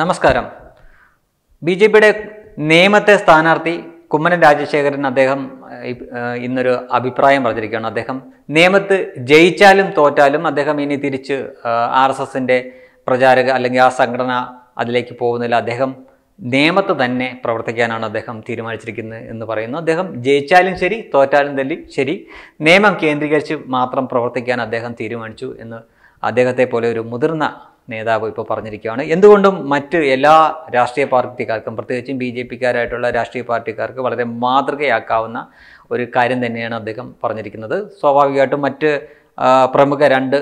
നമസ്കാരം B J പിയുടെ നിയമത്തെ സ്ഥാനാർത്ഥി കുമ്മനം രാജശേഖരൻ അദ്ദേഹം ഇന്നൊരു അഭിപ്രായം പറഞ്ഞിരിക്കുകയാണ് അദ്ദേഹം നിയമത്ത് ജയിച്ചാലും തോറ്റാലും അദ്ദേഹം ഇനി തിരിച്ച് ആർ എസ് എസിൻ്റെ പ്രചാരക അല്ലെങ്കിൽ ആ സംഘടന അതിലേക്ക് പോകുന്നില്ല അദ്ദേഹം നിയമത്ത് തന്നെ പ്രവർത്തിക്കാനാണ് അദ്ദേഹം തീരുമാനിച്ചിരിക്കുന്നത് എന്ന് പറയുന്നു അദ്ദേഹം ജയിച്ചാലും ശരി തോറ്റാലും തല്ലി ശരി നിയമം കേന്ദ്രീകരിച്ച് മാത്രം പ്രവർത്തിക്കാൻ അദ്ദേഹം തീരുമാനിച്ചു എന്ന് അദ്ദേഹത്തെ പോലെ ഒരു മുതിർന്ന നേതാവ് ഇപ്പോൾ പറഞ്ഞിരിക്കുകയാണ് എന്തുകൊണ്ടും മറ്റ് എല്ലാ രാഷ്ട്രീയ പാർട്ടിക്കാർക്കും പ്രത്യേകിച്ചും ബി ജെ പിക്കാരായിട്ടുള്ള രാഷ്ട്രീയ പാർട്ടിക്കാർക്ക് വളരെ മാതൃകയാക്കാവുന്ന ഒരു കാര്യം തന്നെയാണ് അദ്ദേഹം പറഞ്ഞിരിക്കുന്നത് സ്വാഭാവികമായിട്ടും മറ്റ് പ്രമുഖ രണ്ട്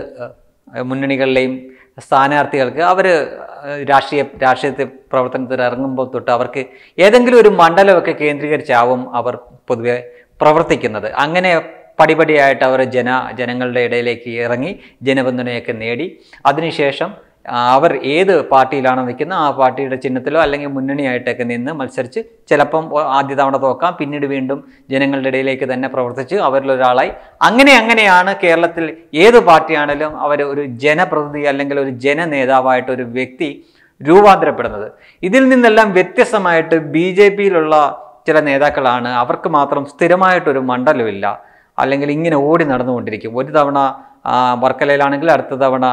മുന്നണികളിലെയും സ്ഥാനാർത്ഥികൾക്ക് അവർ രാഷ്ട്രീയ രാഷ്ട്രീയത്തെ പ്രവർത്തനത്തിൽ ഇറങ്ങുമ്പോൾ തൊട്ട് അവർക്ക് ഏതെങ്കിലും ഒരു മണ്ഡലമൊക്കെ കേന്ദ്രീകരിച്ചാവും അവർ പൊതുവെ പ്രവർത്തിക്കുന്നത് അങ്ങനെ പടിപടിയായിട്ട് അവർ ജന ജനങ്ങളുടെ ഇടയിലേക്ക് ഇറങ്ങി ജനപിന്തുണയൊക്കെ നേടി അതിനുശേഷം അവർ ഏത് പാർട്ടിയിലാണോ നിൽക്കുന്നത് ആ പാർട്ടിയുടെ ചിഹ്നത്തിലോ അല്ലെങ്കിൽ മുന്നണിയായിട്ടൊക്കെ നിന്ന് മത്സരിച്ച് ചിലപ്പം ആദ്യ തവണ തോക്കാം പിന്നീട് വീണ്ടും ജനങ്ങളുടെ ഇടയിലേക്ക് തന്നെ പ്രവർത്തിച്ച് അവരിലൊരാളായി അങ്ങനെ അങ്ങനെയാണ് കേരളത്തിൽ ഏത് പാർട്ടിയാണെങ്കിലും അവർ ഒരു ജനപ്രതിനിധി അല്ലെങ്കിൽ ഒരു ജനനേതാവായിട്ട് ഒരു വ്യക്തി രൂപാന്തരപ്പെടുന്നത് ഇതിൽ നിന്നെല്ലാം വ്യത്യസ്തമായിട്ട് ബി ജെ പിയിലുള്ള ചില നേതാക്കളാണ് അവർക്ക് മാത്രം സ്ഥിരമായിട്ടൊരു മണ്ഡലമില്ല അല്ലെങ്കിൽ ഇങ്ങനെ ഓടി നടന്നുകൊണ്ടിരിക്കും ഒരു തവണ വർക്കലയിലാണെങ്കിൽ അടുത്ത തവണ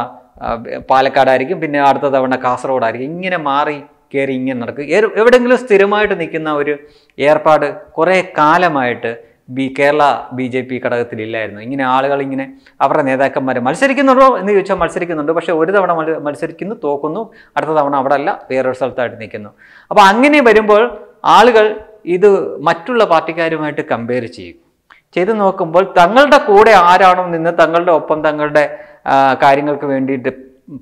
പാലക്കാടായിരിക്കും പിന്നെ അടുത്ത തവണ കാസർഗോഡായിരിക്കും ഇങ്ങനെ മാറി കയറി ഇങ്ങനെ നടക്കും എവിടെയെങ്കിലും സ്ഥിരമായിട്ട് നിൽക്കുന്ന ഒരു ഏർപ്പാട് കുറേ കാലമായിട്ട് B Kerala B J P ഘടകത്തിലില്ലായിരുന്നു ഇങ്ങനെ ആളുകൾ ഇങ്ങനെ അവരുടെ നേതാക്കന്മാർ മത്സരിക്കുന്നുണ്ടോ എന്ന് ചോദിച്ചാൽ മത്സരിക്കുന്നുണ്ട് പക്ഷേ ഒരു തവണ മത്സരിക്കുന്നു തോക്കുന്നു അടുത്ത തവണ അവിടെ അല്ല വേറൊരു സ്ഥലത്തായിട്ട് നിൽക്കുന്നു അപ്പോൾ അങ്ങനെ വരുമ്പോൾ ആളുകൾ ഇത് മറ്റുള്ള പാർട്ടിക്കാരുമായിട്ട് കമ്പയർ ചെയ്യും ചെയ്ത് നോക്കുമ്പോൾ തങ്ങളുടെ കൂടെ ആരാണോ നിന്ന് തങ്ങളുടെ ഒപ്പം തങ്ങളുടെ കാര്യങ്ങൾക്ക് വേണ്ടിയിട്ട്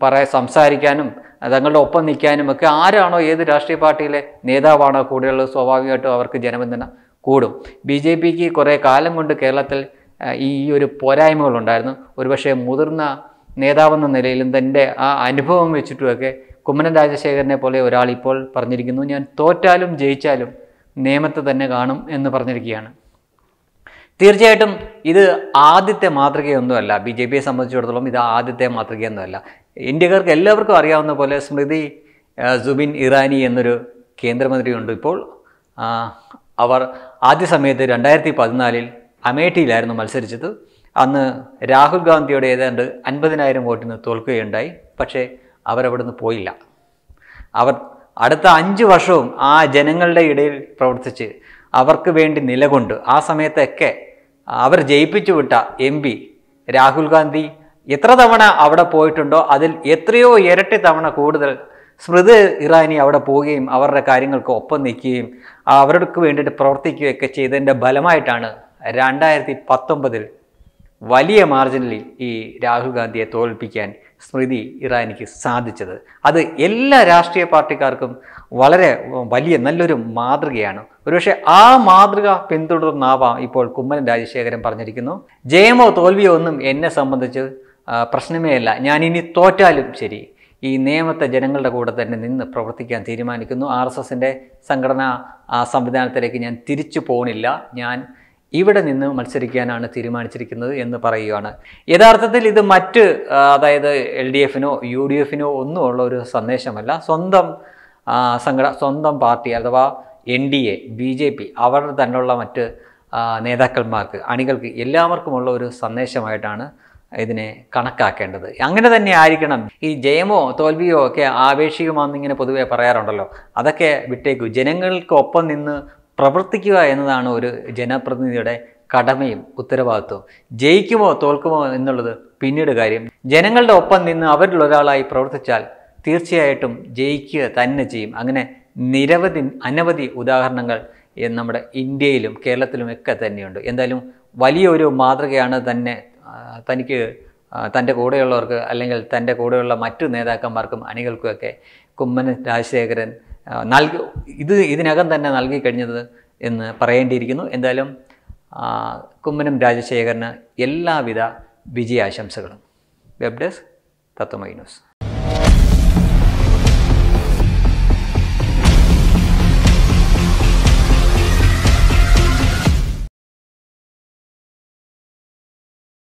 പറയാൻ സംസാരിക്കാനും തങ്ങളുടെ ഒപ്പം നിൽക്കാനും ഒക്കെ ആരാണോ ഏത് രാഷ്ട്രീയ പാർട്ടിയിലെ നേതാവാണോ കൂടെയുള്ളത് സ്വാഭാവികമായിട്ടും അവർക്ക് ജനപിന്തുണ കൂടും ബി ജെ പിക്ക് കുറേ കാലം കൊണ്ട് കേരളത്തിൽ ഈ ഒരു പോരായ്മകളുണ്ടായിരുന്നു ഒരുപക്ഷെ മുതിർന്ന നേതാവെന്ന നിലയിലും തൻ്റെ ആ അനുഭവം വെച്ചിട്ടുമൊക്കെ കുമ്മനം രാജശേഖരനെ പോലെ ഒരാൾ ഇപ്പോൾ പറഞ്ഞിരിക്കുന്നു ഞാൻ തോറ്റാലും ജയിച്ചാലും നിയമത്തെ തന്നെ കാണും എന്ന് പറഞ്ഞിരിക്കുകയാണ് തീർച്ചയായിട്ടും ഇത് ആദ്യത്തെ മാതൃകയൊന്നുമല്ല ബി ജെ പിയെ സംബന്ധിച്ചിടത്തോളം ഇത് ആദ്യത്തെ മാതൃകയൊന്നുമല്ല ഇന്ത്യക്കാർക്ക് എല്ലാവർക്കും അറിയാവുന്ന പോലെ സ്മൃതി സുബിൻ ഇറാനി എന്നൊരു കേന്ദ്രമന്ത്രിയുണ്ട് ഇപ്പോൾ അവർ ആദ്യ സമയത്ത് രണ്ടായിരത്തി പതിനാലിൽ അമേഠിയിലായിരുന്നു മത്സരിച്ചത് അന്ന് രാഹുൽ ഗാന്ധിയോട് ഏതാണ്ട് അൻപതിനായിരം വോട്ടിന് തോൽക്കുകയുണ്ടായി പക്ഷേ അവരവിടുന്ന് പോയില്ല അവർ അടുത്ത അഞ്ച് വർഷവും ആ ജനങ്ങളുടെ ഇടയിൽ പ്രവർത്തിച്ച് അവർക്ക് വേണ്ടി നിലകൊണ്ട് ആ സമയത്തൊക്കെ അവർ ജയിപ്പിച്ചു വിട്ട എം പി രാഹുൽ ഗാന്ധി എത്ര തവണ അവിടെ പോയിട്ടുണ്ടോ അതിൽ എത്രയോ ഇരട്ടി തവണ കൂടുതൽ സ്മൃതി ഇറാനി അവിടെ പോവുകയും അവരുടെ കാര്യങ്ങൾക്ക് ഒപ്പം നിൽക്കുകയും അവർക്ക് വേണ്ടിയിട്ട് പ്രവർത്തിക്കുകയൊക്കെ ചെയ്തതിൻ്റെ ഫലമായിട്ടാണ് രണ്ടായിരത്തി പത്തൊമ്പതിൽ വലിയ മാർജിനിൽ ഈ രാഹുൽ ഗാന്ധിയെ തോൽപ്പിക്കാൻ സ്മൃതി ഇറാനിക്ക് സാധിച്ചത് അത് എല്ലാ രാഷ്ട്രീയ പാർട്ടിക്കാർക്കും വളരെ വലിയ നല്ലൊരു മാതൃകയാണ് ഒരുപക്ഷെ ആ മാതൃക പിന്തുടർന്നാവാം ഇപ്പോൾ കുമ്മനം രാജശേഖരൻ പറഞ്ഞിരിക്കുന്നു ജയമോ തോൽവിയോ ഒന്നും എന്നെ സംബന്ധിച്ച് പ്രശ്നമേ അല്ല ഞാൻ ഇനി തോറ്റാലും ശരി ഈ നിയമത്തെ ജനങ്ങളുടെ കൂടെ തന്നെ നിന്ന് പ്രവർത്തിക്കാൻ തീരുമാനിക്കുന്നു ആർ എസ് എസിൻ്റെ സംഘടനാ സംവിധാനത്തിലേക്ക് ഞാൻ തിരിച്ചു പോണില്ല ഞാൻ ഇവിടെ നിന്ന് മത്സരിക്കാനാണ് തീരുമാനിച്ചിരിക്കുന്നത് എന്ന് പറയുകയാണ് യഥാർത്ഥത്തിൽ ഇത് മറ്റ് അതായത് എൽ ഡി എഫിനോ യു ഡി എഫിനോ ഒന്നും ഉള്ള ഒരു സന്ദേശമല്ല സ്വന്തം സംഘട സ്വന്തം പാർട്ടി അഥവാ N D A B J P അവർ തന്നെയുള്ള മറ്റ് നേതാക്കന്മാർക്ക് അണികൾക്ക് എല്ലാവർക്കുമുള്ള ഒരു സന്ദേശമായിട്ടാണ് ഇതിനെ കണക്കാക്കേണ്ടത് അങ്ങനെ തന്നെ ആയിരിക്കണം ഈ ജയമോ തോൽവിയോ ഒക്കെ ഇങ്ങനെ പൊതുവെ പറയാറുണ്ടല്ലോ അതൊക്കെ വിട്ടേക്കൂ ജനങ്ങൾക്കൊപ്പം നിന്ന് പ്രവർത്തിക്കുക എന്നതാണ് ഒരു ജനപ്രതിനിധിയുടെ കടമയും ഉത്തരവാദിത്വവും ജയിക്കുമോ തോൽക്കുമോ എന്നുള്ളത് പിന്നീട് കാര്യം ജനങ്ങളുടെ ഒപ്പം നിന്ന് അവരിൽ ഒരാളായി പ്രവർത്തിച്ചാൽ തീർച്ചയായിട്ടും ജയിക്കുക തന്നെ ചെയ്യും അങ്ങനെ നിരവധി അനവധി ഉദാഹരണങ്ങൾ നമ്മുടെ ഇന്ത്യയിലും കേരളത്തിലും ഒക്കെ തന്നെയുണ്ട് എന്തായാലും വലിയൊരു മാതൃകയാണ് തന്നെ തനിക്ക് തൻ്റെ കൂടെയുള്ളവർക്ക് അല്ലെങ്കിൽ തൻ്റെ കൂടെയുള്ള മറ്റു നേതാക്കന്മാർക്കും അണികൾക്കുമൊക്കെ കുമ്മനം രാജശേഖരൻ നൽകി ഇത് ഇതിനകം തന്നെ നൽകി കഴിഞ്ഞത് എന്ന് പറയേണ്ടിയിരിക്കുന്നു എന്തായാലും കുമ്മനം രാജശേഖരന് എല്ലാവിധ വിജയാശംസകളും വെബ് ഡെസ്ക് തത്വമൈ ന്യൂസ്